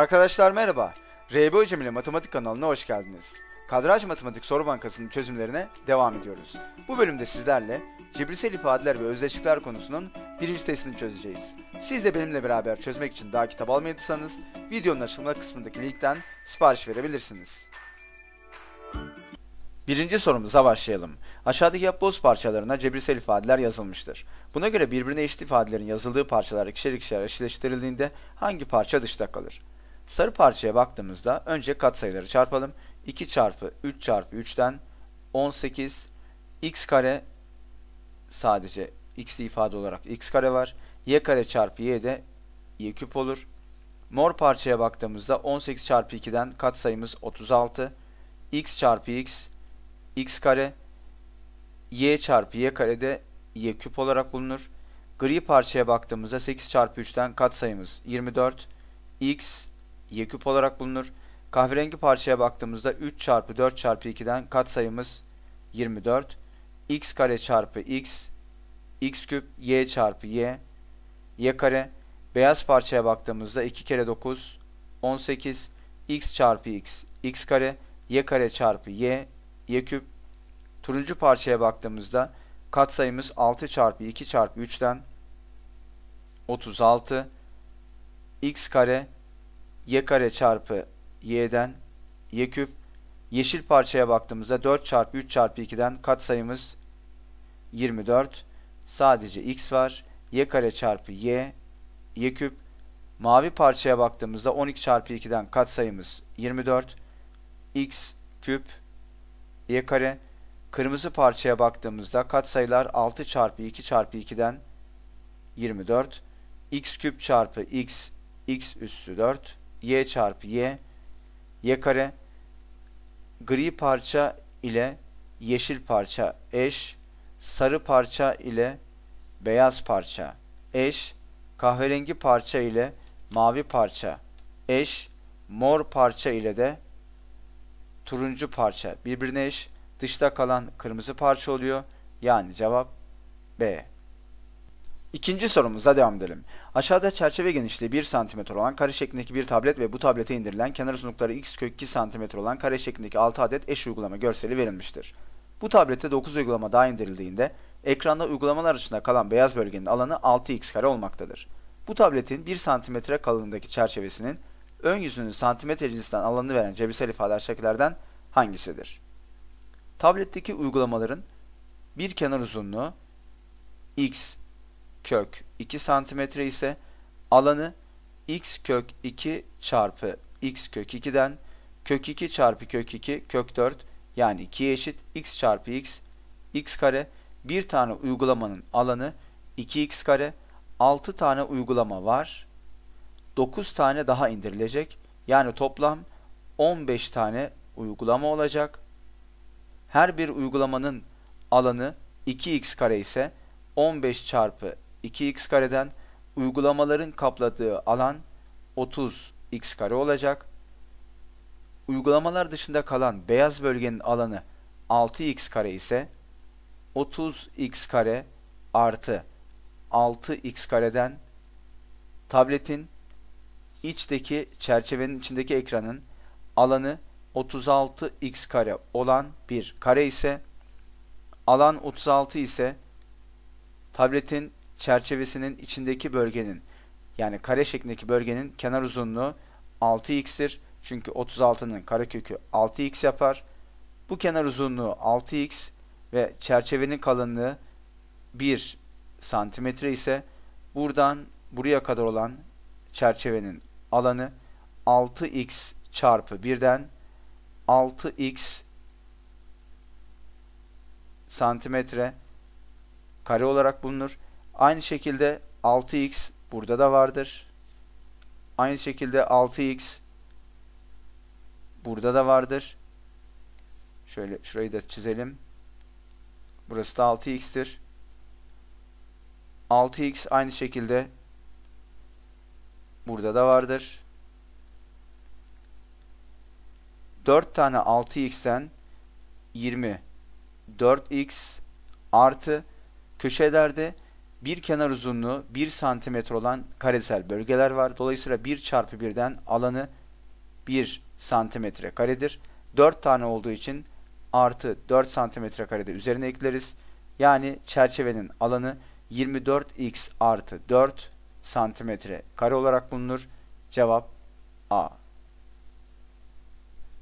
Arkadaşlar merhaba. Reybo Hocam ile Matematik kanalına hoş geldiniz. Kadraj Matematik Soru Bankası'nın çözümlerine devam ediyoruz. Bu bölümde sizlerle cebirsel ifadeler ve özdeşlikler konusunun birinci testini çözeceğiz. Siz de benimle beraber çözmek için daha kitap almadıysanız videonun açıklama kısmındaki linkten sipariş verebilirsiniz. Birinci sorumuza başlayalım. Aşağıdaki yapboz parçalarına cebirsel ifadeler yazılmıştır. Buna göre birbirine eşit ifadelerin yazıldığı parçalar ikişer ikişer eşleştirildiğinde hangi parça dışta kalır? Sarı parçaya baktığımızda önce katsayıları çarpalım. 2 çarpı 3 çarpı 3'ten 18 x kare sadece x ifade olarak x kare var. y kare çarpı y de y küp olur. Mor parçaya baktığımızda 18 çarpı 2'den katsayımız 36. x çarpı x x kare y çarpı y kare de y küp olarak bulunur. Gri parçaya baktığımızda 8 çarpı 3'ten katsayımız 24. x küp olarak bulunur. Kahverengi parçaya baktığımızda 3 çarpı 4 çarpı 2'den katsayımız 24. x kare çarpı x, x küp, y çarpı y, y kare. Beyaz parçaya baktığımızda 2 kere 9, 18, x çarpı x, x kare, y kare çarpı y, y küp. Turuncu parçaya baktığımızda katsayımız 6 çarpı 2 çarpı 3'ten 36, x kare, y kare çarpı y'den y küp. Yeşil parçaya baktığımızda 4 çarpı 3 çarpı 2'den katsayımız 24. Sadece x var. y kare çarpı y y küp. Mavi parçaya baktığımızda 12 çarpı 2'den katsayımız 24. x küp y kare. Kırmızı parçaya baktığımızda katsayılar 6 çarpı 2 çarpı 2'den 24. x küp çarpı x x üssü 4 y çarpı y y kare gri parça ile yeşil parça eş sarı parça ile beyaz parça eş kahverengi parça ile mavi parça eş mor parça ile de turuncu parça birbirine eş dışta kalan kırmızı parça oluyor. Yani cevap B. İkinci sorumuza devam edelim. Aşağıda çerçeve genişliği 1 cm olan kare şeklindeki bir tablet ve bu tablete indirilen kenar uzunlukları x kök 2 cm olan kare şeklindeki 6 adet eş uygulama görseli verilmiştir. Bu tablette 9 uygulama daha indirildiğinde ekranda uygulamalar içinde kalan beyaz bölgenin alanı 6x kare olmaktadır. Bu tabletin 1 cm kalınlığındaki çerçevesinin ön yüzünün santimetre cinsinden alanını veren cebirsel ifade aşağıdakilerden hangisidir? Tabletteki uygulamaların bir kenar uzunluğu x kök 2 santimetre ise alanı x kök 2 çarpı x kök 2'den kök 2 çarpı kök 2 kök 4 yani 2 eşit x çarpı x x kare bir tane uygulamanın alanı 2x kare 6 tane uygulama var 9 tane daha indirilecek yani toplam 15 tane uygulama olacak her bir uygulamanın alanı 2x kare ise 15 çarpı 2x kareden uygulamaların kapladığı alan 30x kare olacak. Uygulamalar dışında kalan beyaz bölgenin alanı 6x kare ise 30x kare artı 6x kareden tabletin içteki çerçevenin içindeki ekranın alanı 36x kare olan bir kare ise alan 36 ise tabletin çerçevesinin içindeki bölgenin yani kare şeklindeki bölgenin kenar uzunluğu 6x'tir. Çünkü 36'nın karekökü 6x yapar. Bu kenar uzunluğu 6x ve çerçevenin kalınlığı 1 santimetre ise buradan buraya kadar olan çerçevenin alanı 6x çarpı 1'den 6x santimetre kare olarak bulunur. Aynı şekilde 6x burada da vardır. Aynı şekilde 6x burada da vardır. Şöyle şurayı da çizelim. Burası da 6x'tir. 6x aynı şekilde burada da vardır. 4 tane 6x'ten 20 4x artı köşelerde bir kenar uzunluğu 1 santimetre olan karesel bölgeler var. Dolayısıyla 1 çarpı 1'den alanı 1 santimetre karedir. 4 tane olduğu için artı 4 santimetre karede üzerine ekleriz. Yani çerçevenin alanı 24x artı 4 santimetre kare olarak bulunur. Cevap A.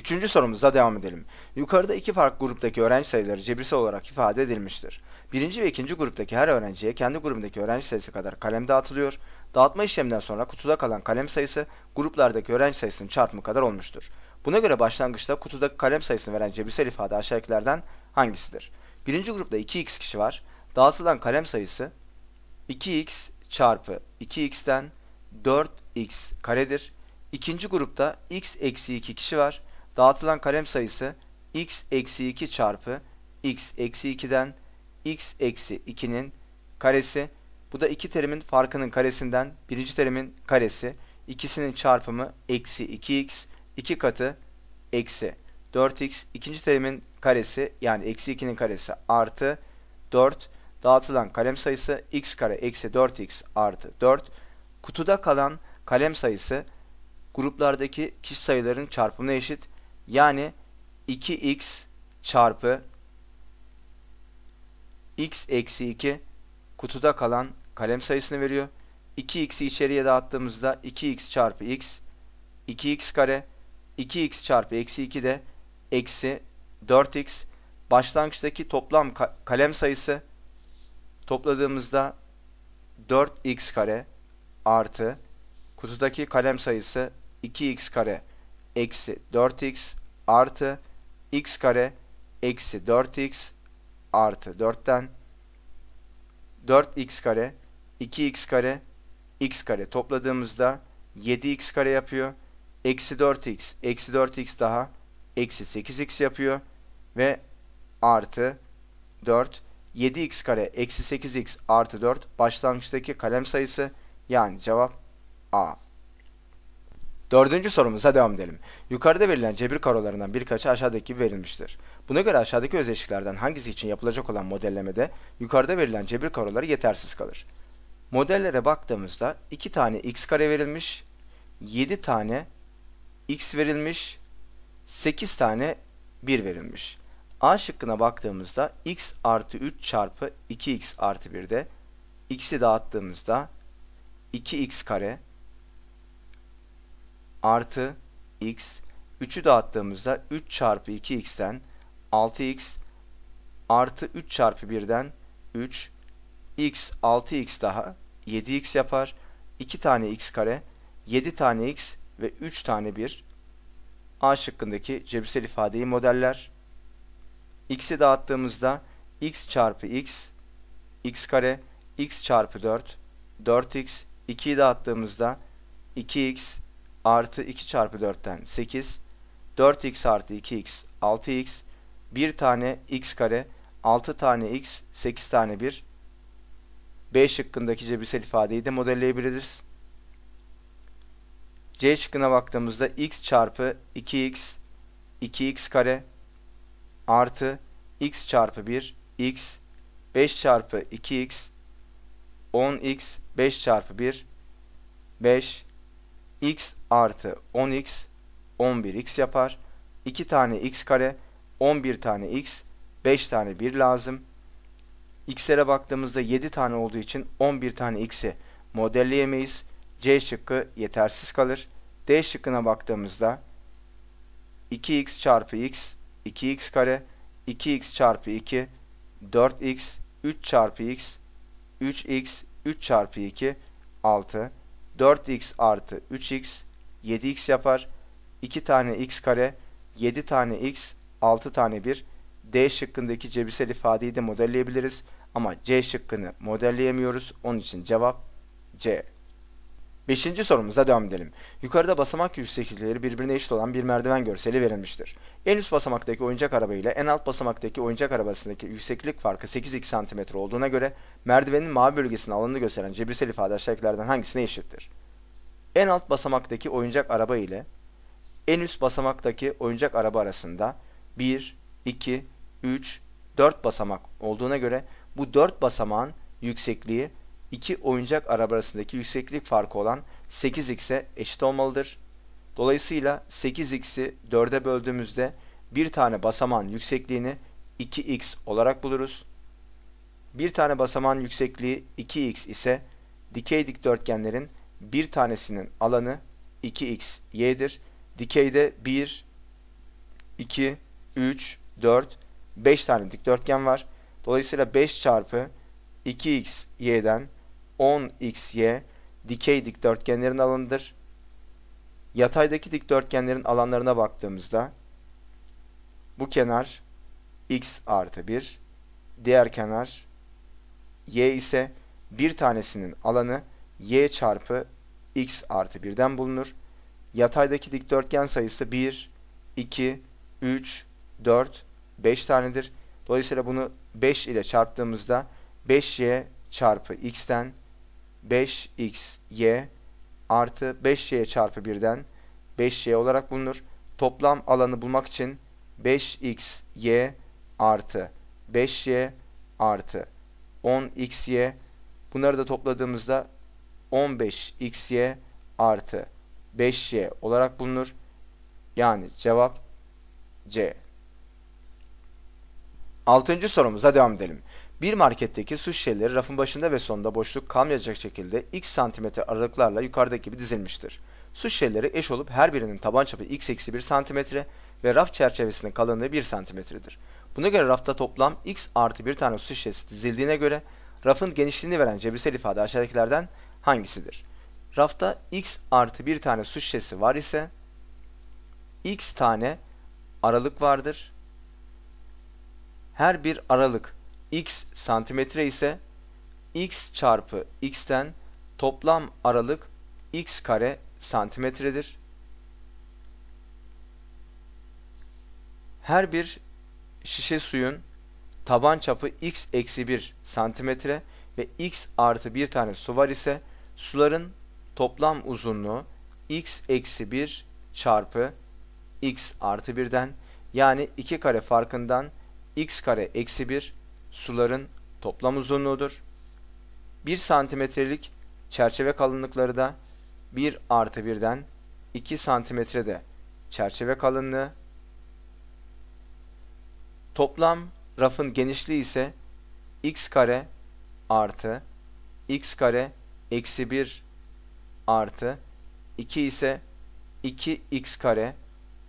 Üçüncü sorumuza devam edelim. Yukarıda iki farklı gruptaki öğrenci sayıları cebirsel olarak ifade edilmiştir. Birinci ve ikinci gruptaki her öğrenciye kendi grubundaki öğrenci sayısı kadar kalem dağıtılıyor. Dağıtma işleminden sonra kutuda kalan kalem sayısı gruplardaki öğrenci sayısının çarpımı kadar olmuştur. Buna göre başlangıçta kutudaki kalem sayısını veren cebirsel ifade aşağıdakilerden hangisidir? Birinci grupta 2x kişi var. Dağıtılan kalem sayısı 2x çarpı 2x'ten 4x karedir. İkinci grupta x eksi 2 kişi var. Dağıtılan kalem sayısı x eksi 2 çarpı x eksi 2'den x eksi 2'nin karesi. Bu da iki terimin farkının karesinden birinci terimin karesi. ikisinin çarpımı eksi 2x iki katı eksi 4x ikinci terimin karesi yani eksi 2'nin karesi artı 4 dağıtılan kalem sayısı x kare eksi 4x artı 4 kutuda kalan kalem sayısı gruplardaki kişi sayılarının çarpımına eşit yani 2x çarpı x eksi 2 kutuda kalan kalem sayısını veriyor. 2x'i içeriye dağıttığımızda 2x çarpı x 2x kare 2x çarpı eksi 2 de eksi 4x başlangıçtaki toplam ka kalem sayısı topladığımızda 4x kare artı kutudaki kalem sayısı 2x kare eksi 4x artı x kare eksi 4x artı 4'ten 4x kare 2x kare x kare topladığımızda 7x kare yapıyor. Eksi 4x eksi 4x daha eksi 8x yapıyor ve artı 4 7x kare eksi 8x artı 4 başlangıçtaki kalem sayısı yani cevap A. Dördüncü sorumuza devam edelim. Yukarıda verilen cebir karolarından birkaçı aşağıdaki verilmiştir. Buna göre aşağıdaki özdeşliklerden hangisi için yapılacak olan modellemede yukarıda verilen cebir karoları yetersiz kalır. Modellere baktığımızda 2 tane x kare verilmiş, 7 tane x verilmiş, 8 tane 1 verilmiş. A şıkkına baktığımızda x artı 3 çarpı 2x artı 1'de x'i dağıttığımızda 2x kare artı x 3'ü dağıttığımızda 3 çarpı 2x'ten 6x artı 3 çarpı 1'den 3 x 6x daha 7x yapar. 2 tane x kare 7 tane x ve 3 tane 1 A şıkkındaki cebisel ifadeyi modeller. X'i dağıttığımızda x çarpı x x kare x çarpı 4 4x 2'yi dağıttığımızda 2x artı 2 çarpı 4'ten 8, 4x artı 2x 6x, 1 tane x kare, 6 tane x, 8 tane 1. B şıkkındaki cebirsel ifadeyi de modelleyebiliriz. C şıkkına baktığımızda x çarpı 2x, 2x kare artı x çarpı 1, x, 5 çarpı 2x, 10x, 5 çarpı 1, 5, x artı 10x 11x yapar. 2 tane x kare 11 tane x 5 tane 1 lazım. x'lere baktığımızda 7 tane olduğu için 11 tane x'i modelleyemeyiz. C şıkkı yetersiz kalır. D şıkkına baktığımızda 2x çarpı x 2x kare 2x çarpı 2 4x 3 çarpı x 3x 3 çarpı 2 6 4x artı 3x 7x yapar. 2 tane x kare, 7 tane x, 6 tane 1. D şıkkındaki cebisel ifadeyi de modelleyebiliriz. Ama C şıkkını modelleyemiyoruz. Onun için cevap C. Beşinci sorumuza devam edelim. Yukarıda basamak yükseklikleri birbirine eşit olan bir merdiven görseli verilmiştir. En üst basamaktaki oyuncak araba ile en alt basamaktaki oyuncak arabasındaki yükseklik farkı 8x cm olduğuna göre merdivenin mavi bölgesinin alanını gösteren cebirsel ifade aşağıdakilerden hangisine eşittir? En alt basamaktaki oyuncak araba ile en üst basamaktaki oyuncak araba arasında 1, 2, 3, 4 basamak olduğuna göre bu 4 basamağın yüksekliği iki oyuncak araba arasındaki yükseklik farkı olan 8x'e eşit olmalıdır. Dolayısıyla 8x'i 4'e böldüğümüzde bir tane basamağın yüksekliğini 2x olarak buluruz. Bir tane basamağın yüksekliği 2x ise dikey dikdörtgenlerin bir tanesinin alanı 2x y'dir. Dikeyde 1 2 3 4 5 tane dikdörtgen var. Dolayısıyla 5 çarpı 2x y'den 10x y dikey dikdörtgenlerin alanıdır. Yataydaki dikdörtgenlerin alanlarına baktığımızda bu kenar x artı 1 diğer kenar y ise bir tanesinin alanı y çarpı x artı 1'den bulunur. Yataydaki dikdörtgen sayısı 1, 2, 3, 4, 5 tanedir. Dolayısıyla bunu 5 ile çarptığımızda 5y çarpı x'ten 5xy artı 5y çarpı 1'den 5y olarak bulunur. Toplam alanı bulmak için 5xy artı 5y artı 10xy bunları da topladığımızda 15xy artı 5y olarak bulunur. Yani cevap C. Altıncı sorumuza devam edelim. Bir marketteki su şişeleri rafın başında ve sonunda boşluk kalmayacak şekilde x santimetre aralıklarla yukarıdaki gibi dizilmiştir. Su şişeleri eş olup her birinin taban çapı x eksi 1 santimetre ve raf çerçevesinin kalınlığı 1 santimetredir. Buna göre rafta toplam x artı 1 tane su şişesi dizildiğine göre rafın genişliğini veren cebirsel ifade aşağıdakilerden hangisidir? Rafta x artı bir tane su şişesi var ise x tane aralık vardır. Her bir aralık x santimetre ise x çarpı x'ten toplam aralık x kare santimetredir. Her bir şişe suyun taban çapı x eksi 1 santimetre ve x artı bir tane su var ise Suların toplam uzunluğu x eksi 1 çarpı x artı 1'den yani 2 kare farkından x kare eksi 1 suların toplam uzunluğudur. 1 santimetrelik çerçeve kalınlıkları da 1 artı 1'den 2 santimetrede çerçeve kalınlığı. Toplam rafın genişliği ise x kare artı x kare eksi 1 artı 2 ise 2x kare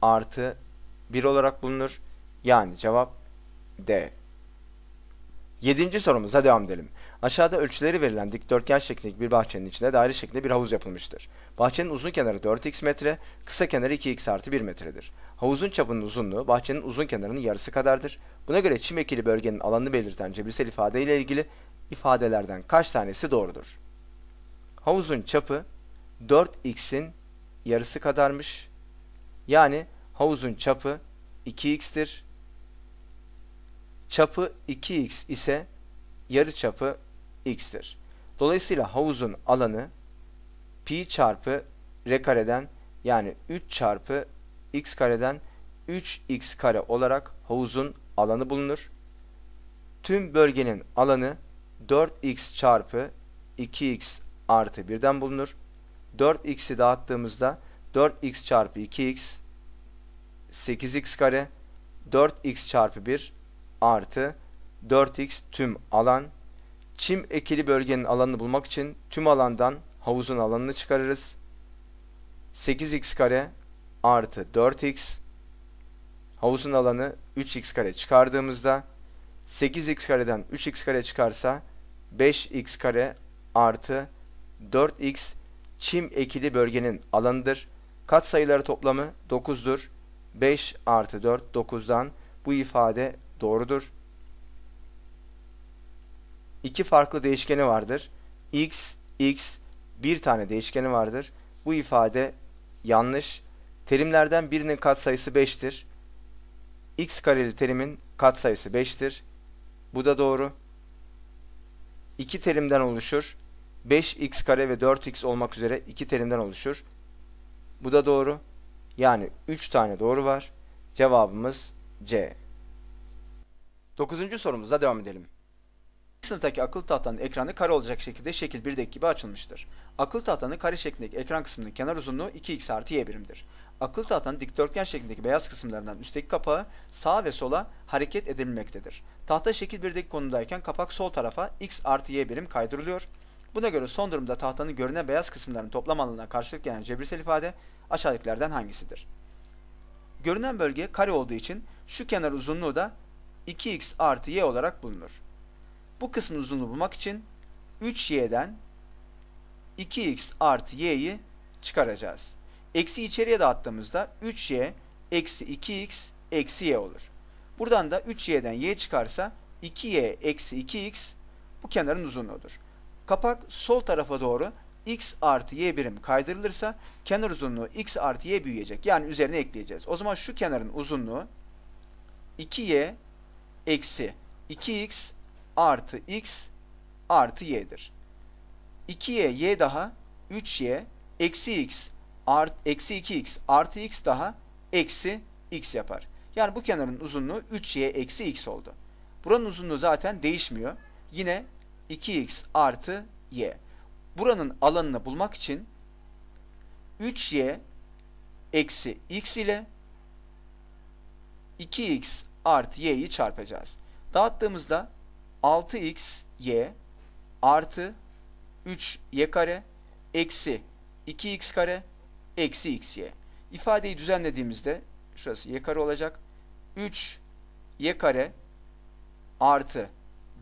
artı 1 olarak bulunur. Yani cevap D. Yedinci sorumuza devam edelim. Aşağıda ölçüleri verilen dikdörtgen şeklindeki bir bahçenin içinde daire şeklinde bir havuz yapılmıştır. Bahçenin uzun kenarı 4x metre, kısa kenarı 2x artı 1 metredir. Havuzun çapının uzunluğu bahçenin uzun kenarının yarısı kadardır. Buna göre çim ekili bölgenin alanını belirten cebirsel ifadeyle ilgili ifadelerden kaç tanesi doğrudur? Havuzun çapı 4x'in yarısı kadarmış. Yani havuzun çapı 2x'tir. Çapı 2x ise yarı çapı x'tir. Dolayısıyla havuzun alanı pi çarpı r kareden yani 3 çarpı x kareden 3x kare olarak havuzun alanı bulunur. Tüm bölgenin alanı 4x çarpı 2x artı 1'den bulunur. 4x'i dağıttığımızda 4x çarpı 2x 8x kare 4x çarpı 1 artı 4x tüm alan. Çim ekili bölgenin alanını bulmak için tüm alandan havuzun alanını çıkarırız. 8x kare artı 4x havuzun alanı 3x kare çıkardığımızda 8x kareden 3x kare çıkarsa 5x kare artı 4x çim ekili bölgenin alanıdır. Kat sayıları toplamı 9'dur. 5 artı 4 9'dan bu ifade doğrudur. İki farklı değişkeni vardır. x, x bir tane değişkeni vardır. Bu ifade yanlış. Terimlerden birinin katsayısı 5'tir. x kareli terimin katsayısı 5'tir. Bu da doğru. İki terimden oluşur. 5x kare ve 4x olmak üzere iki terimden oluşur. Bu da doğru. Yani 3 tane doğru var. Cevabımız C. 9. sorumuza devam edelim. Sınıftaki akıl tahtanın ekranı kare olacak şekilde şekil 1'deki gibi açılmıştır. Akıl tahtanın kare şeklindeki ekran kısmının kenar uzunluğu 2x artı y birimdir. Akıl tahtanın dikdörtgen şeklindeki beyaz kısımlarından üstteki kapağı sağ ve sola hareket edilmektedir. Tahta şekil 1'deki konumdayken kapak sol tarafa x artı y birim kaydırılıyor. Buna göre son durumda tahtanın görünen beyaz kısımlarının toplam alanına karşılık gelen cebirsel ifade aşağıdakilerden hangisidir? Görünen bölge kare olduğu için şu kenar uzunluğu da 2x artı y olarak bulunur. Bu kısmın uzunluğu bulmak için 3y'den 2x artı y'yi çıkaracağız. Eksi içeriye dağıttığımızda 3y eksi 2x eksi y olur. Buradan da 3y'den y çıkarsa 2y eksi 2x bu kenarın uzunluğudur. Kapak sol tarafa doğru x artı y birim kaydırılırsa kenar uzunluğu x artı y büyüyecek. Yani üzerine ekleyeceğiz. O zaman şu kenarın uzunluğu 2y eksi 2x artı x artı y'dir. 2y y daha 3y eksi x art, eksi 2x artı x daha eksi x yapar. Yani bu kenarın uzunluğu 3y eksi x oldu. Buranın uzunluğu zaten değişmiyor. Yine 2x artı y. Buranın alanını bulmak için 3y eksi x ile 2x artı y'yi çarpacağız. Dağıttığımızda 6x y artı 3y kare eksi 2x kare eksi x y. İfadeyi düzenlediğimizde şurası y kare olacak. 3 y kare artı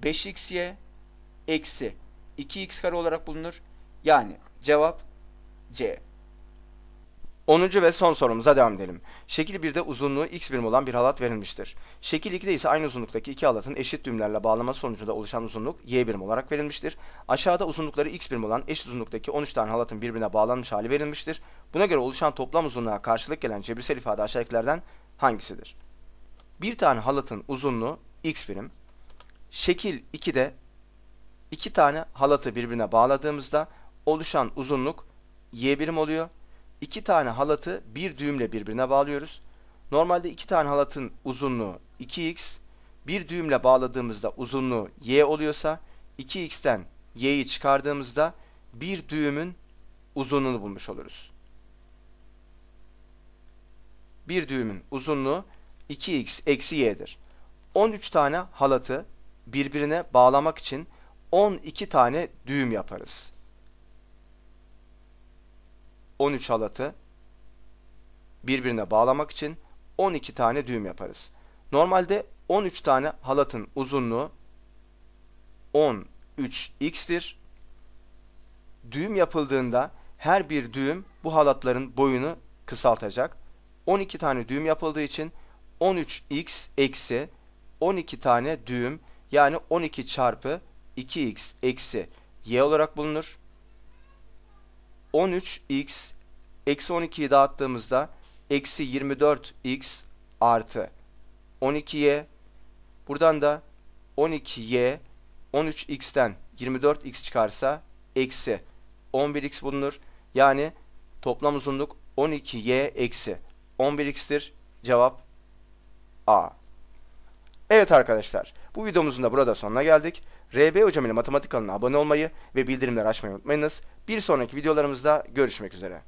5xy eksi 2x kare olarak bulunur. Yani cevap C. 10. ve son sorumuza devam edelim. Şekil 1'de uzunluğu x birim olan bir halat verilmiştir. Şekil 2'de ise aynı uzunluktaki iki halatın eşit düğümlerle bağlaması sonucunda oluşan uzunluk y birim olarak verilmiştir. Aşağıda uzunlukları x birim olan eşit uzunluktaki 13 tane halatın birbirine bağlanmış hali verilmiştir. Buna göre oluşan toplam uzunluğa karşılık gelen cebirsel ifade aşağıdakilerden hangisidir? Bir tane halatın uzunluğu x birim, şekil 2'de İki tane halatı birbirine bağladığımızda oluşan uzunluk y birim oluyor. İki tane halatı bir düğümle birbirine bağlıyoruz. Normalde iki tane halatın uzunluğu 2x, bir düğümle bağladığımızda uzunluğu y oluyorsa 2x'ten y'yi çıkardığımızda bir düğümün uzunluğunu bulmuş oluruz. Bir düğümün uzunluğu 2x eksi y'dir. 13 tane halatı birbirine bağlamak için 12 tane düğüm yaparız. 13 halatı birbirine bağlamak için 12 tane düğüm yaparız. Normalde 13 tane halatın uzunluğu 13x'tir. Düğüm yapıldığında her bir düğüm bu halatların boyunu kısaltacak. 12 tane düğüm yapıldığı için 13x eksi 12 tane düğüm yani 12 çarpı 2x eksi y olarak bulunur. 13x eksi 12'yi dağıttığımızda eksi 24x artı 12y buradan da 12y 13x'ten 24x çıkarsa eksi 11x bulunur. Yani toplam uzunluk 12y eksi 11x'tir. Cevap A. Evet arkadaşlar bu videomuzun da burada sonuna geldik. RB Hocam ile Matematik kanalına abone olmayı ve bildirimleri açmayı unutmayınız. Bir sonraki videolarımızda görüşmek üzere.